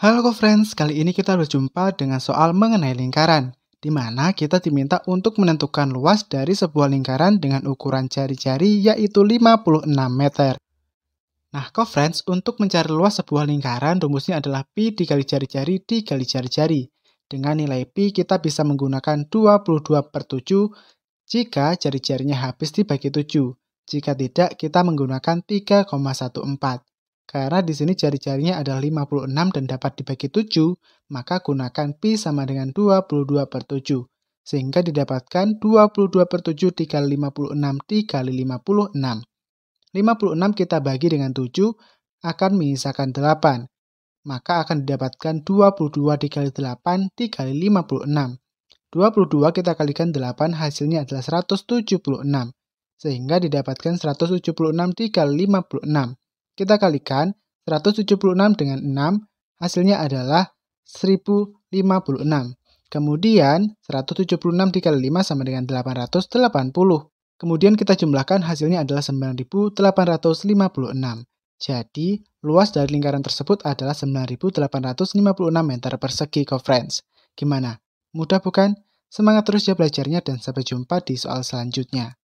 Halo friends, kali ini kita berjumpa dengan soal mengenai lingkaran, di mana kita diminta untuk menentukan luas dari sebuah lingkaran dengan ukuran jari-jari yaitu 56 meter. Nah, friends, untuk mencari luas sebuah lingkaran, rumusnya adalah pi dikali jari-jari dikali jari-jari. Dengan nilai pi, kita bisa menggunakan 22 per 7 jika jari-jarinya habis dibagi 7. Jika tidak, kita menggunakan 3,14. Karena di sini jari-jarinya adalah 56 dan dapat dibagi 7, maka gunakan pi sama dengan 22 per 7. Sehingga didapatkan 22 per 7 dikali 56 dikali 56. 56 kita bagi dengan 7 akan menyisakan 8. Maka akan didapatkan 22 dikali 8 dikali 56. 22 kita kalikan 8 hasilnya adalah 176. Sehingga didapatkan 176 dikali 56. Kita kalikan 176 dengan 6, hasilnya adalah 1056. Kemudian 176 dikali 5 sama dengan 880. Kemudian kita jumlahkan hasilnya adalah 9856. Jadi, luas dari lingkaran tersebut adalah 9856 meter persegi, co friends. Gimana? Mudah bukan? Semangat terus ya belajarnya dan sampai jumpa di soal selanjutnya.